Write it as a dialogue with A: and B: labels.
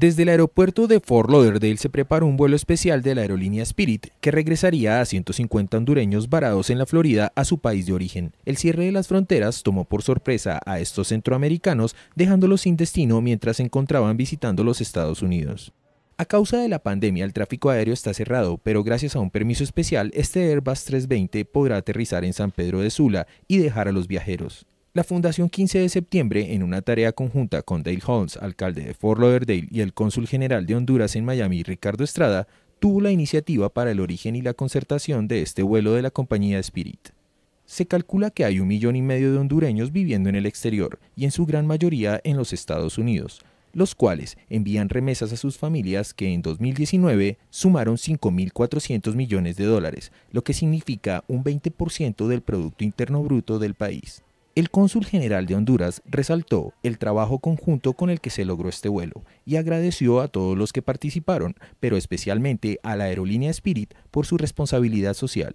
A: Desde el aeropuerto de Fort Lauderdale se preparó un vuelo especial de la aerolínea Spirit que regresaría a 150 hondureños varados en la Florida a su país de origen. El cierre de las fronteras tomó por sorpresa a estos centroamericanos dejándolos sin destino mientras se encontraban visitando los Estados Unidos. A causa de la pandemia el tráfico aéreo está cerrado, pero gracias a un permiso especial este Airbus 320 podrá aterrizar en San Pedro de Sula y dejar a los viajeros. La Fundación 15 de septiembre, en una tarea conjunta con Dale Holmes, alcalde de Fort Lauderdale, y el cónsul general de Honduras en Miami, Ricardo Estrada, tuvo la iniciativa para el origen y la concertación de este vuelo de la compañía Spirit. Se calcula que hay un millón y medio de hondureños viviendo en el exterior y en su gran mayoría en los Estados Unidos, los cuales envían remesas a sus familias que en 2019 sumaron 5.400 millones de dólares, lo que significa un 20% del Producto Interno Bruto del país. El cónsul general de Honduras resaltó el trabajo conjunto con el que se logró este vuelo y agradeció a todos los que participaron, pero especialmente a la aerolínea Spirit por su responsabilidad social.